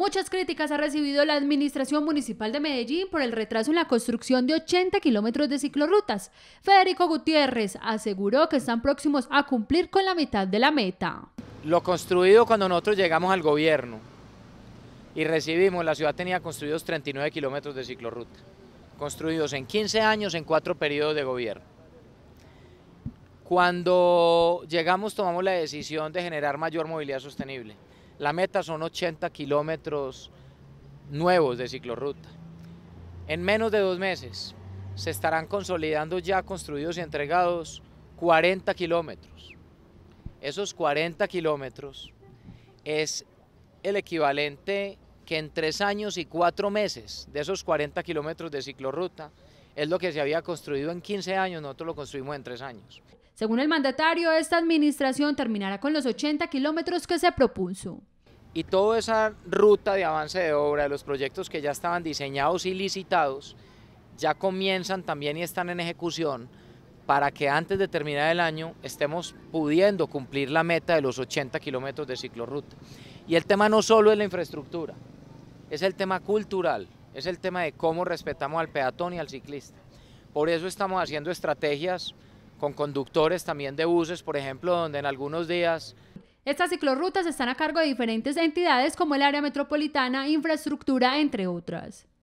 Muchas críticas ha recibido la Administración Municipal de Medellín por el retraso en la construcción de 80 kilómetros de ciclorrutas. Federico Gutiérrez aseguró que están próximos a cumplir con la mitad de la meta. Lo construido cuando nosotros llegamos al gobierno y recibimos, la ciudad tenía construidos 39 kilómetros de ciclorruta, construidos en 15 años en cuatro periodos de gobierno. Cuando llegamos tomamos la decisión de generar mayor movilidad sostenible la meta son 80 kilómetros nuevos de ciclorruta. En menos de dos meses se estarán consolidando ya construidos y entregados 40 kilómetros. Esos 40 kilómetros es el equivalente que en tres años y cuatro meses de esos 40 kilómetros de ciclorruta es lo que se había construido en 15 años, nosotros lo construimos en tres años. Según el mandatario, esta administración terminará con los 80 kilómetros que se propuso y toda esa ruta de avance de obra de los proyectos que ya estaban diseñados y licitados ya comienzan también y están en ejecución para que antes de terminar el año estemos pudiendo cumplir la meta de los 80 kilómetros de ciclorruta. Y el tema no solo es la infraestructura, es el tema cultural, es el tema de cómo respetamos al peatón y al ciclista. Por eso estamos haciendo estrategias con conductores también de buses, por ejemplo, donde en algunos días estas ciclorrutas están a cargo de diferentes entidades como el área metropolitana, infraestructura, entre otras.